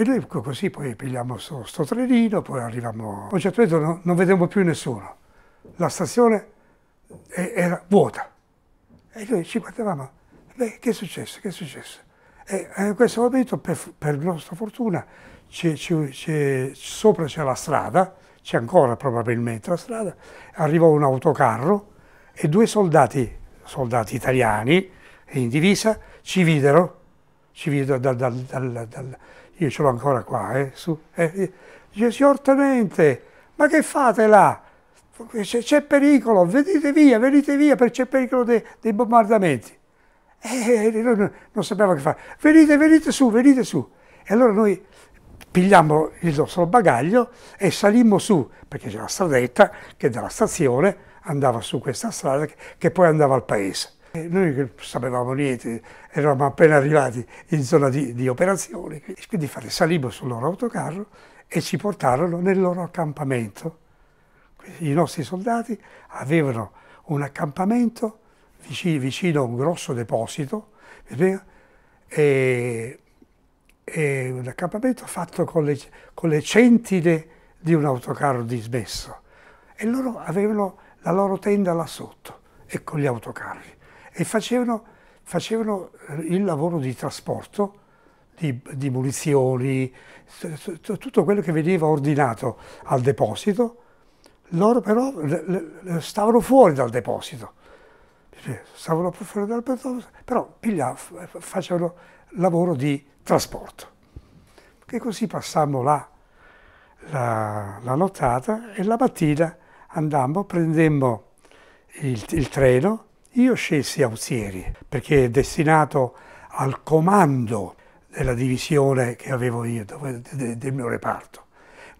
E noi così poi prendiamo questo trenino, poi arriviamo... A un certo punto no, non vedevamo più nessuno. La stazione è, era vuota. E noi ci guardavamo, beh, che è successo, che è successo? E eh, in questo momento, per, per nostra fortuna, c è, c sopra c'è la strada, c'è ancora probabilmente la strada, arrivò un autocarro e due soldati, soldati italiani, in divisa, ci videro, ci videro dal, dal, dal, io ce l'ho ancora qua, eh, su, eh, eh. dice, signor Tenente, ma che fate là? C'è, pericolo, venite via, venite via, perché c'è pericolo de, dei bombardamenti. E eh, eh, non, non sapeva che fare, venite, venite su, venite su. E allora noi pigliammo il nostro bagaglio e salimmo su, perché c'era la stradetta che dalla stazione andava su questa strada che poi andava al paese. Eh, noi che sapevamo niente, eravamo appena arrivati in zona di, di operazione, quindi salimmo sul loro autocarro e ci portarono nel loro accampamento. I nostri soldati avevano un accampamento vicino, vicino a un grosso deposito, eh, e, e un accampamento fatto con le, con le centine di un autocarro dismesso. E loro avevano la loro tenda là sotto e con gli autocarri e facevano, facevano il lavoro di trasporto, di, di munizioni, tutto quello che veniva ordinato al deposito, loro però stavano fuori dal deposito, stavano fuori dal deposito, però facevano lavoro di trasporto. E così passammo là la, la nottata e la mattina andammo, prendemmo il, il treno io scelsi Auzieri perché è destinato al comando della divisione che avevo io, del mio reparto,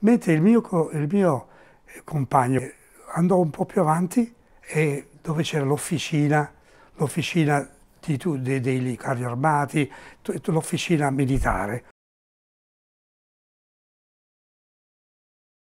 mentre il mio, il mio eh, compagno andò un po' più avanti e dove c'era l'officina, l'officina dei carri armati, l'officina militare,